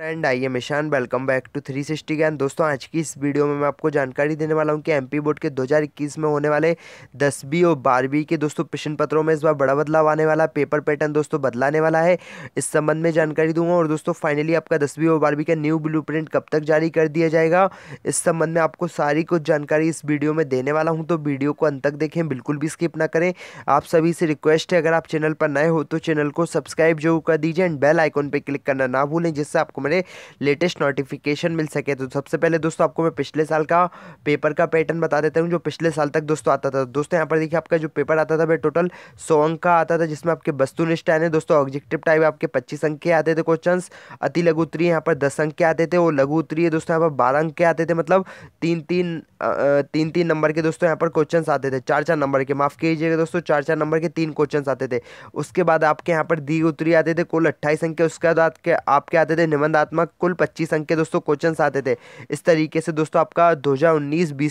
friend I am Ishan welcome back to three sixty gain दोस्तों आज की इस वीडियो में मैं आपको जानकारी देने वाला हूं कि एमपी बोर्ड के 2021 में होने वाले दसवीं और बारहवीं के दोस्तों प्रश्न पत्रों में इस बार बड़ा बदलाव आने वाला पेपर पैटर्न दोस्तों बदलाने वाला है इस संबंध में जानकारी दूंगा और दोस्तों फाइनली आपका दसवीं और बारहवीं का न्यू ब्लू कब तक जारी कर दिया जाएगा इस संबंध में आपको सारी कुछ जानकारी इस वीडियो में देने वाला हूँ तो वीडियो को अंत तक देखें बिल्कुल भी स्किप ना करें आप सभी से रिक्वेस्ट है अगर आप चैनल पर नए हो तो चैनल को सब्सक्राइब जरूर कर दीजिए एंड बेल आइकॉन पर क्लिक करना ना भूलें जिससे आपको सामने लेटेस्ट नोटिफिकेशन मिल सके तो सबसे पहले दोस्तों आपको मैं पिछले साल का पेपर का पैटर्न बता देता हूँ जो पिछले साल तक दोस्तों आता था दोस्तों यहाँ पर देखिए आपका जो पेपर आता था वह टोटल सौ अंक का आता था जिसमें आपके वस्तुनिष्ठ आने दोस्तों ऑब्जेक्टिव टाइप आपके पच्चीस अंक के आते थे क्वेश्चन अति लघु उत्तरी यहाँ पर दस अंक के आते थे और लघु उत्तरी दोस्तों यहाँ पर बारह अंक के आते थे मतलब तीन तीन तीन तीन नंबर के दोस्तों यहाँ पर क्वेश्चन आते थे चार चार नंबर के माफ़ कीजिएगा दोस्तों चार चार नंबर के तीन क्वेश्चन आते थे उसके बाद आपके यहाँ पर दी उत्तरी आते थे कुल अट्ठाईस अंक के उसके बाद आपके आते थे निबंध स्पंदात्मक कुल पच्चीस अंक के दोस्तों क्वेश्चन आते थे इस तरीके से दोस्तों आपका दो हज़ार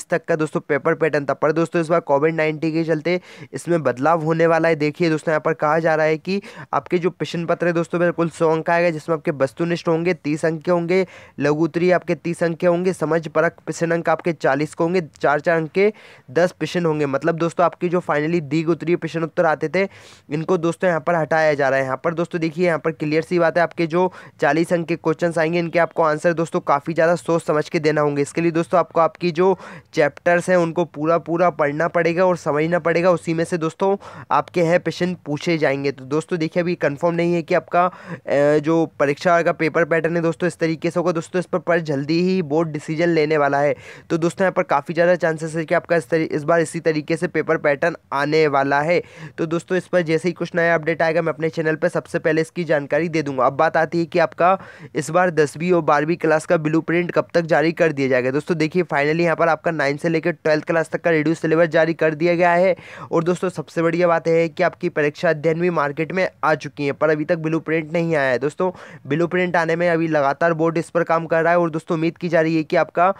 तक का दोस्तों पेपर पैटर्न था पर दोस्तों इस बार कोविड नाइन्टीन के चलते इसमें बदलाव होने वाला है देखिए दोस्तों यहाँ पर कहा जा रहा है कि आपके जो प्रश्न पत्र है दोस्तों बिल्कुल सौ अंक आएगा जिसमें आपके वस्तुनिष्ठ होंगे तीस अंक के होंगे लघु उत्तरी आपके तीस अंक के होंगे समझ परक प्रश्न अंक आपके चालीस के होंगे चार चार अंक के दस प्रश्न होंगे मतलब दोस्तों आपके जो फाइनली दीघ उत्तरी प्रश्न उत्तर आते थे इनको दोस्तों यहाँ पर हटाया जा रहा है यहाँ पर दोस्तों देखिए यहाँ पर क्लियर सी बात है आपके जो चालीस अंक के क्वेश्चन आएंगे इनके आपको आंसर दोस्तों काफ़ी ज़्यादा सोच समझ के देना होंगे इसके लिए दोस्तों आपको आपकी जो चैप्टर्स हैं उनको पूरा पूरा पढ़ना पड़ेगा और समझना पड़ेगा उसी में से दोस्तों आपके हैं क्वेश्चन पूछे जाएंगे तो दोस्तों देखिए अभी कन्फर्म नहीं है कि आपका जो परीक्षा का पेपर पैटर्न है दोस्तों इस तरीके से होगा दोस्तों इस पर पर जल्दी ही बोर्ड डिसीजन लेने वाला है तो दोस्तों यहाँ पर काफ़ी ज़्यादा चांसेस है कि आपका इस, इस बार इसी तरीके से पेपर पैटर्न आने वाला है तो दोस्तों इस पर जैसे ही कुछ नया अपडेट आएगा मैं अपने चैनल पर सबसे पहले इसकी जानकारी दे दूंगा अब बात आती है कि आपका इस बार दसवीं और बारहवीं क्लास का ब्लू कब तक जारी कर दिया जाएगा दोस्तों देखिए फाइनली यहाँ पर आपका नाइन्थ से लेकर ट्वेल्थ क्लास तक का रिड्यूस सिलेबस जारी कर दिया गया है और दोस्तों सबसे बढ़िया बात है कि आपकी परीक्षा अध्ययन भी मार्केट में आ चुकी है पर अभी तक ब्लू नहीं आया है दोस्तों ब्लू आने में अभी लगातार बोर्ड इस पर काम कर रहा है और दोस्तों उम्मीद की जा रही है कि आपका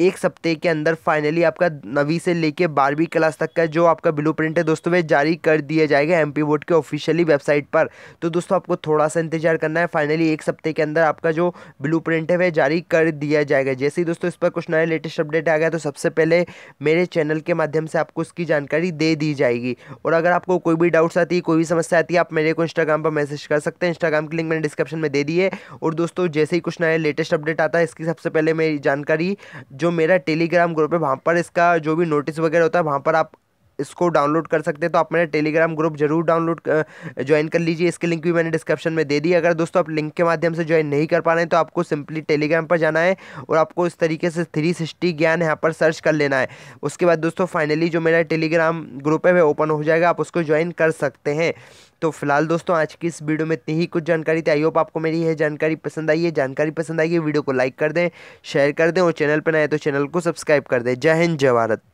एक सप्ताह के अंदर फाइनली आपका नवी से लेके बारहवीं क्लास तक का जो आपका ब्लू प्रिंट है दोस्तों वे जारी कर दिया जाएगा एम पी बोर्ड के ऑफिशियली वेबसाइट पर तो दोस्तों आपको थोड़ा सा इंतजार करना है फाइनली एक सप्ताह के अंदर आपका जो ब्लू प्रिंट है वह जारी कर दिया जाएगा जैसे ही दोस्तों इस पर कुछ नया लेटेस्ट अपडेट आ गया तो सबसे पहले मेरे चैनल के माध्यम से आपको उसकी जानकारी दे दी जाएगी और अगर आपको कोई भी डाउट्स आती है कोई भी समस्या आती है आप मेरे को इंस्टाग्राम पर मैसेज कर सकते हैं इंस्टाग्राम की लिंक मैंने डिस्क्रिप्शन में दे दी है और दोस्तों जैसे ही कुछ नया लेटेस्ट अपडेट आता है इसकी सबसे पहले मेरी जानकारी जो मेरा टेलीग्राम ग्रुप है वहाँ पर इसका जो भी नोटिस वगैरह होता है वहाँ पर आप इसको डाउनलोड कर सकते हैं तो आप मेरा टेलीग्राम ग्रुप जरूर डाउनलोड ज्वाइन कर लीजिए इसके लिंक भी मैंने डिस्क्रिप्शन में दे दी अगर दोस्तों आप लिंक के माध्यम से ज्वाइन नहीं कर पा रहे हैं तो आपको सिंपली टेलीग्राम पर जाना है और आपको इस तरीके से थ्री सिक्सटी ज्ञान यहाँ पर सर्च कर लेना है उसके बाद दोस्तों फाइनली जो मेरा टेलीग्राम ग्रुप है वह ओपन हो जाएगा आप उसको ज्वाइन कर सकते हैं तो फिलहाल दोस्तों आज की इस वीडियो में इतनी ही कुछ जानकारी थी आई होप आपको मेरी यह जानकारी पसंद आई है जानकारी पसंद आई है वीडियो को लाइक कर दें शेयर कर दें और चैनल पर नए तो चैनल को सब्सक्राइब कर दें जय हिंद जय भारत